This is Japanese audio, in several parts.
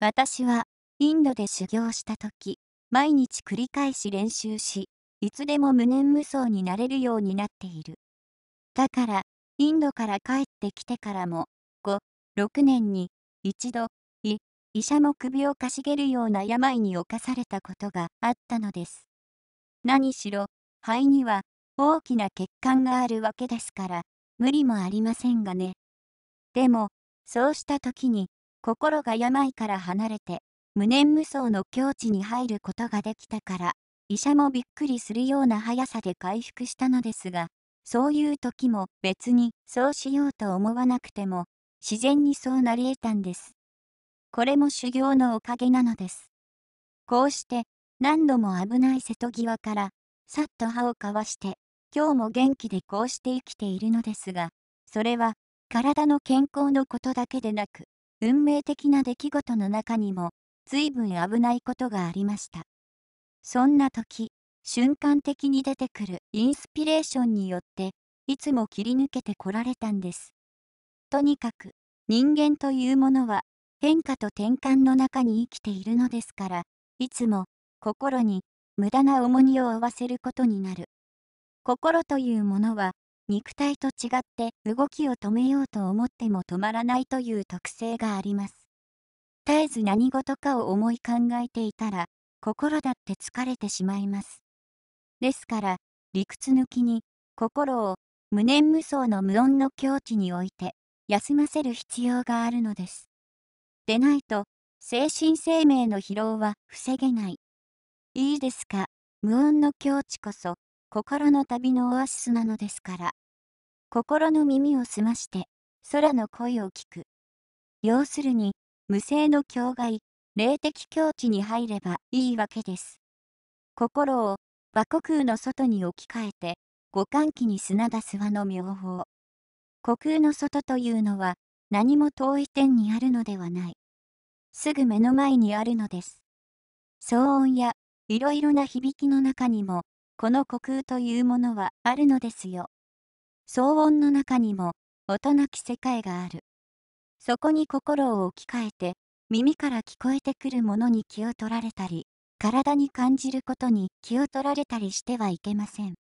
私はインドで修行した時毎日繰り返し練習しいつでも無念無双になれるようになっているだからインドから帰ってきてからも56年に一度い医者も首をかしげるような病に侵されたことがあったのです何しろ肺には大きな血管があるわけですから無理もありませんがねでもそうした時に心が病から離れて、無念無双の境地に入ることができたから、医者もびっくりするような速さで回復したのですが、そういう時も別にそうしようと思わなくても、自然にそうなり得たんです。これも修行のおかげなのです。こうして、何度も危ない瀬戸際から、さっと歯をかわして、今日も元気でこうして生きているのですが、それは、体の健康のことだけでなく、運命的な出来事の中にも随分危ないことがありましたそんな時瞬間的に出てくるインスピレーションによっていつも切り抜けてこられたんですとにかく人間というものは変化と転換の中に生きているのですからいつも心に無駄な重荷を負わせることになる心というものは肉体と違って動きを止めようと思っても止まらないという特性があります。絶えず何事かを思い考えていたら、心だって疲れてしまいます。ですから、理屈抜きに、心を無念無想の無音の境地において、休ませる必要があるのです。でないと、精神生命の疲労は防げない。いいですか、無音の境地こそ、心の旅のオアシスなのですから。心の耳を澄まして、空の声を聞く。要するに、無声の境外、霊的境地に入ればいいわけです。心を和国空の外に置き換えて、五感気に砂出す和の妙法。虚空の外というのは、何も遠い点にあるのではない。すぐ目の前にあるのです。騒音やいろいろな響きの中にもこの虚空というものはあるのですよ。騒音の中にも、音なき世界がある。そこに心を置き換えて、耳から聞こえてくるものに気を取られたり、体に感じることに気を取られたりしてはいけません。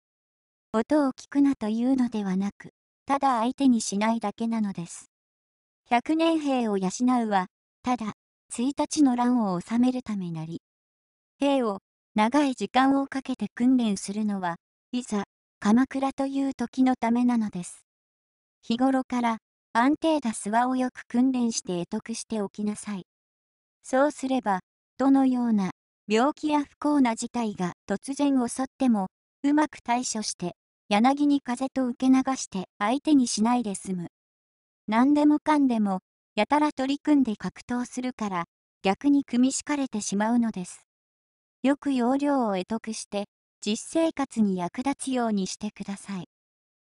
音を聞くなというのではなく、ただ相手にしないだけなのです。百年兵を養うは、ただ、1日の乱を治めるためなり。兵を長い時間をかけて訓練するのは、いざ、鎌倉という時のためなのです。日頃から安定だ諏訪をよく訓練して得得しておきなさい。そうすれば、どのような病気や不幸な事態が突然襲っても、うまく対処して、柳に風と受け流して相手にしないで済む。何でもかんでも、やたら取り組んで格闘するから、逆に組み敷かれてしまうのです。よく要領を得得して実生活に役立つようにしてください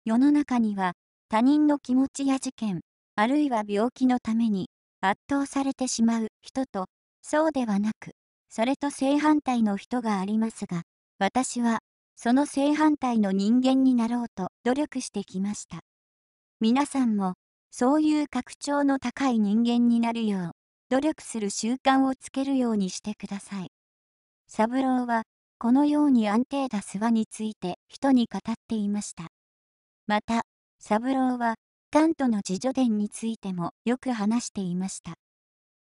世の中には他人の気持ちや事件あるいは病気のために圧倒されてしまう人とそうではなくそれと正反対の人がありますが私はその正反対の人間になろうと努力してきました皆さんもそういう格調の高い人間になるよう努力する習慣をつけるようにしてください三郎は、このように安定だ諏訪について人に語っていました。また、三郎は、カントの自助伝についてもよく話していました。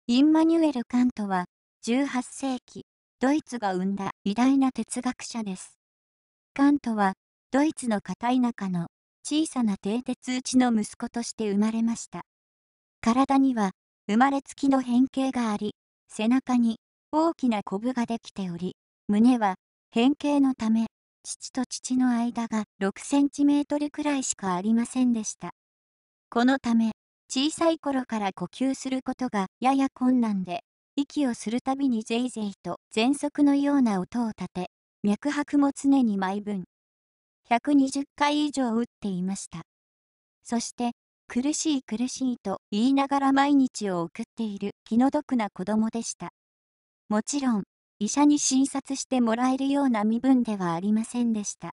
インマニュエル・カントは、18世紀、ドイツが生んだ偉大な哲学者です。カントは、ドイツの片田舎の小さな蹄鉄打ちの息子として生まれました。体には、生まれつきの変形があり、背中に大きなコブができており、胸は変形のため、父と父の間が6センチメートルくらいしかありませんでした。このため、小さい頃から呼吸することがやや困難で、息をするたびにぜいぜいと喘息のような音を立て、脈拍も常に毎分、120回以上打っていました。そして、苦しい苦しいと言いながら毎日を送っている気の毒な子供でした。もちろん、医者に診察してもらえるような身分ではありませんでした。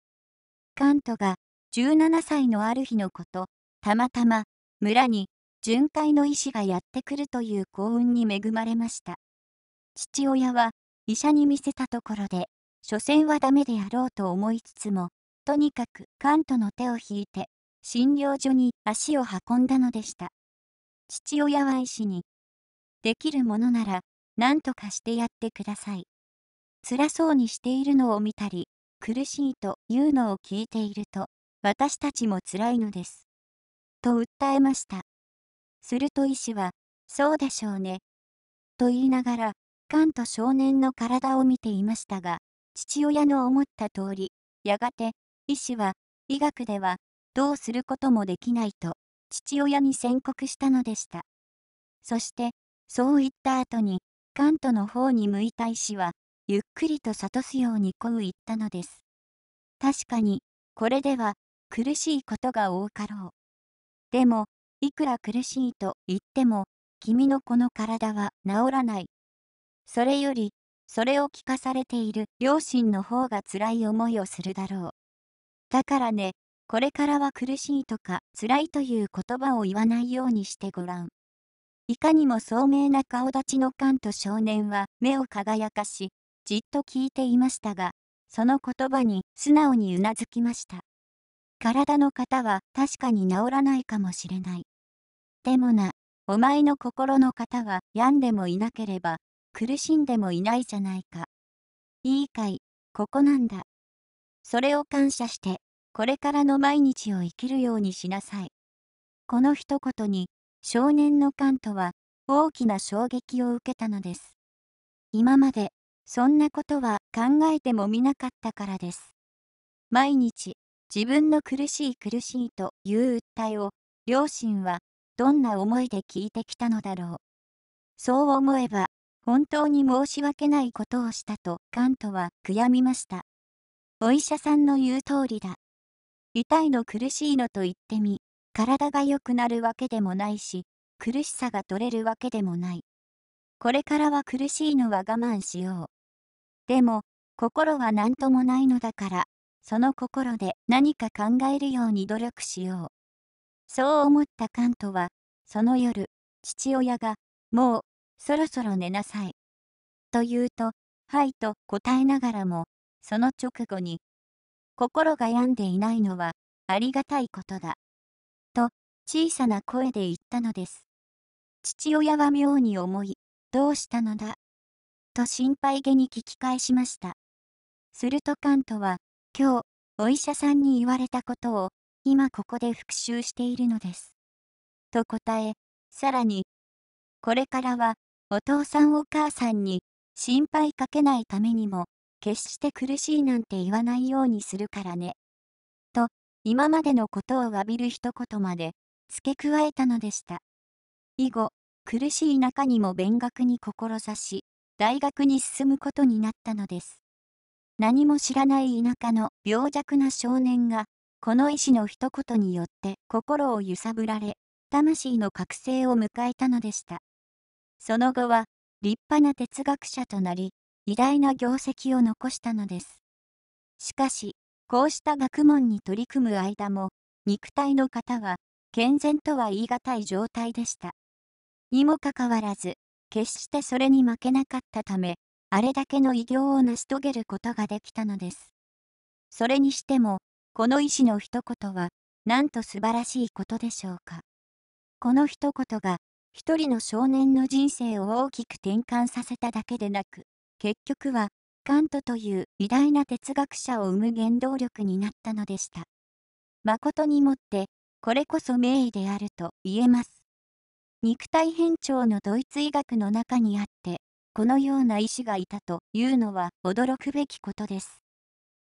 カントが17歳のある日のこと、たまたま村に巡回の医師がやってくるという幸運に恵まれました。父親は医者に見せたところで、所詮はダメであろうと思いつつも、とにかくカントの手を引いて、診療所に足を運んだのでした。父親は医師に、できるものなら何とかしてやってください。辛そうにしているのを見たり、苦しいというのを聞いていると、私たちも辛いのです。と訴えました。すると医師は、そうでしょうね。と言いながら、カンと少年の体を見ていましたが、父親の思った通り、やがて、医師は、医学では、どうすることもできないと、父親に宣告したのでした。そして、そう言った後に、関東の方に向いた石は、ゆっくりと諭すようにこう言ったのです。確かに、これでは、苦しいことが多かろう。でも、いくら苦しいと言っても、君のこの体は治らない。それより、それを聞かされている両親の方が辛い思いをするだろう。だからね、これからは苦しいとか辛いという言葉を言わないようにしてごらん。いかにも聡明な顔立ちのカンと少年は目を輝かし、じっと聞いていましたが、その言葉に素直にうなずきました。体の型は確かに治らないかもしれない。でもな、お前の心の型は病んでもいなければ、苦しんでもいないじゃないか。いいかい、ここなんだ。それを感謝して、これからの毎日を生きるようにしなさい。この一言に少年のカントは大きな衝撃を受けたのです。今までそんなことは考えてもみなかったからです。毎日自分の苦しい苦しいという訴えを両親はどんな思いで聞いてきたのだろう。そう思えば本当に申し訳ないことをしたとカントは悔やみました。お医者さんの言う通りだ。痛いの苦しいのと言ってみ、体が良くなるわけでもないし、苦しさが取れるわけでもない。これからは苦しいのは我慢しよう。でも、心は何ともないのだから、その心で何か考えるように努力しよう。そう思ったカントは、その夜、父親が、もう、そろそろ寝なさい。と言うと、はいと答えながらも、その直後に、心が病んでいないのは、ありがたいことだ。小さな声で言ったのです。父親は妙に思い、どうしたのだと心配げに聞き返しました。するとカントは、今日、お医者さんに言われたことを、今ここで復習しているのです。と答え、さらに、これからは、お父さんお母さんに、心配かけないためにも、決して苦しいなんて言わないようにするからね。と、今までのことを詫びる一言まで、付け加えたのでした。以後、苦しい中にも勉学に志し、大学に進むことになったのです。何も知らない田舎の病弱な少年が、この医師の一言によって心を揺さぶられ、魂の覚醒を迎えたのでした。その後は、立派な哲学者となり、偉大な業績を残したのです。しかし、こうした学問に取り組む間も、肉体の方は、健全とは言い難い状態でした。にもかかわらず、決してそれに負けなかったため、あれだけの偉業を成し遂げることができたのです。それにしても、この医師の一言は、なんと素晴らしいことでしょうか。この一言が、一人の少年の人生を大きく転換させただけでなく、結局は、カントという偉大な哲学者を生む原動力になったのでした。誠にもって、これこそ名医であると言えます。肉体変調のドイツ医学の中にあって、このような医師がいたというのは驚くべきことです。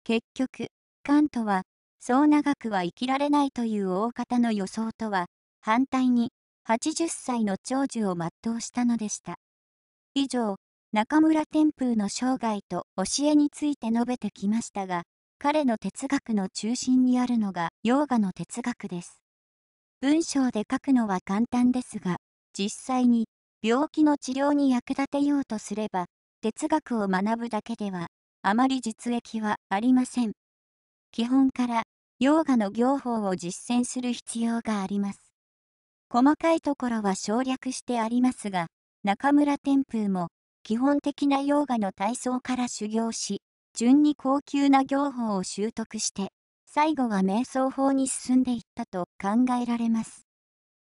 結局、カントは、そう長くは生きられないという大方の予想とは、反対に、80歳の長寿を全うしたのでした。以上、中村天風の生涯と教えについて述べてきましたが、彼の哲学の中心にあるのがヨーガの哲学です。文章で書くのは簡単ですが、実際に病気の治療に役立てようとすれば、哲学を学ぶだけでは、あまり実益はありません。基本から、ヨーガの行法を実践する必要があります。細かいところは省略してありますが、中村天風も、基本的なヨーガの体操から修行し、順に高級な業法を習得して、最後は瞑想法に進んでいったと考えられます。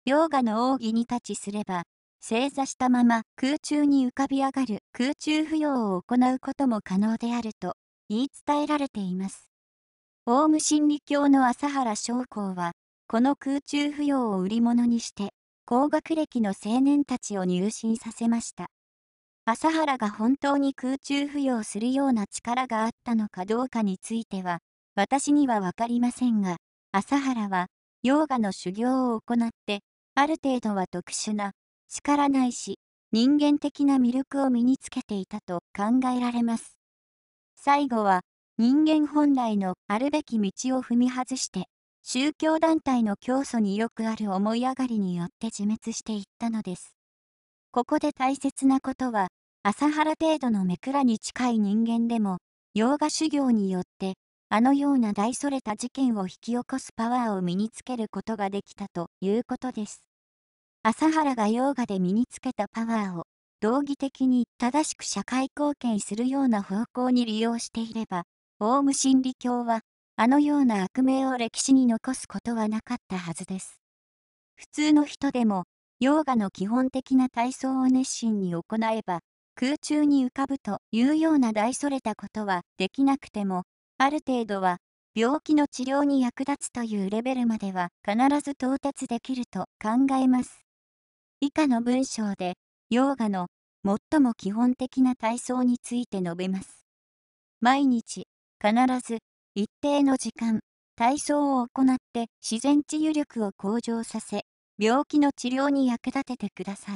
ヨガの奥義に立ちすれば、正座したまま空中に浮かび上がる空中浮揚を行うことも可能であると言い伝えられています。オウム真理教の朝原将校は、この空中浮揚を売り物にして、高学歴の青年たちを入信させました。麻原が本当に空中浮揚するような力があったのかどうかについては、私には分かりませんが、麻原は、ヨガの修行を行って、ある程度は特殊な、力ないし、人間的な魅力を身につけていたと考えられます。最後は、人間本来のあるべき道を踏み外して、宗教団体の教祖によくある思い上がりによって自滅していったのです。ここで大切なことは、朝原程度の目くらに近い人間でも、洋画修行によって、あのような大それた事件を引き起こすパワーを身につけることができたということです。朝原が洋画で身につけたパワーを、道義的に正しく社会貢献するような方向に利用していれば、オウム真理教は、あのような悪名を歴史に残すことはなかったはずです。普通の人でも、ヨーガの基本的な体操を熱心に行えば、空中に浮かぶというような大それたことはできなくても、ある程度は病気の治療に役立つというレベルまでは必ず到達できると考えます。以下の文章で、ヨーガの最も基本的な体操について述べます。毎日、必ず一定の時間、体操を行って自然治癒力を向上させ、病気の治療に役立ててください。